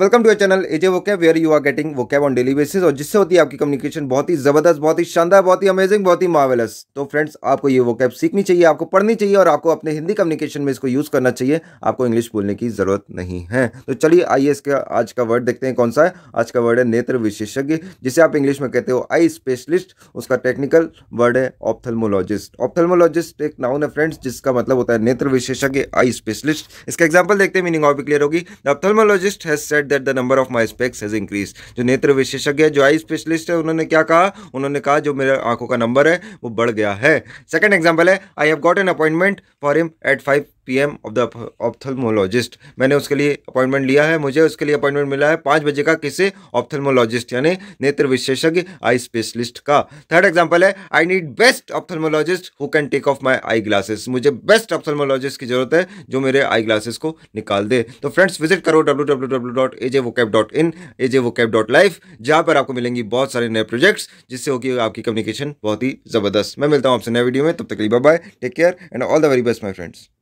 welcome to our channel A J cab where you are getting cab on daily basis और जिससे होती है आपकी कम्युनिकेशन बहुत ही जबरदस्त बहुत ही शानदार बहुत ही अमेजिंग बहुत ही मावेलस तो फ्रेंड्स आपको ये वो कैब सीखनी चाहिए आपको पढ़नी चाहिए और आपको अपने हिंदी कम्युनिकेशन में इसको यूज़ करना चाहिए आपको इंग्लिश बोलने की ज़रूरत नहीं है तो चलिए आइए इसका आज का वर्ड देखते हैं कौन सा है आज का वर्ड है नेत्र विशेषज्ञ जिसे आप इंग्लिश में कहते हो आई स्पेशलिस्ट उसका टेक्निकल वर्ड है ऑप्थलमोलॉजिस्ट ऑप्थलमोलॉजिस्ट एक नाउन है फ्रेंड्स जिसका मतलब होता है नेत्र विशेषज्ञ आई स्पेशलिस्ट इसका एग्जाम्पल देखते हैं मीनिंग और भी क्लियर होगी ऑप्थलमोलॉजिस्ट है that the number of my specs has increase जो नेत्र विशेषज्ञ है जो आई स्पेशलिस्ट है उन्होंने क्या कहा उन्होंने कहा जो मेरे आंखों का नंबर है वो बढ़ गया है सेकेंड एग्जाम्पल है I have got an appointment for him at five PM of the ophthalmologist मैंने उसके लिए अपॉइंटमेंट लिया है मुझे उसके लिए अपॉइंटमेंट मिला है पाँच बजे का किसी ऑप्थलमोलॉजिस्ट यानी नेत्र विशेषज्ञ आई स्पेशलिस्ट का थर्ड एग्जाम्पल है I need best ophthalmologist who can take off my eye glasses मुझे बेस्ट ऑप्थलमोलॉजिस्ट की जरूरत है जो मेरे आई ग्लासेस को निकाल दे तो फ्रेंड्स विजिट करो W W W dot A J वो cab dot in A J वो कैब डॉट लाइफ जहाँ पर आपको मिलेंगी बहुत सारे नए प्रोजेक्ट्स जिससे होगी आपकी कम्युनिकेशन बहुत ही ज़बरदस्त मैं मिलता हूँ आपसे नए वीडियो में तब तक के लिए bye take care and all the very best my friends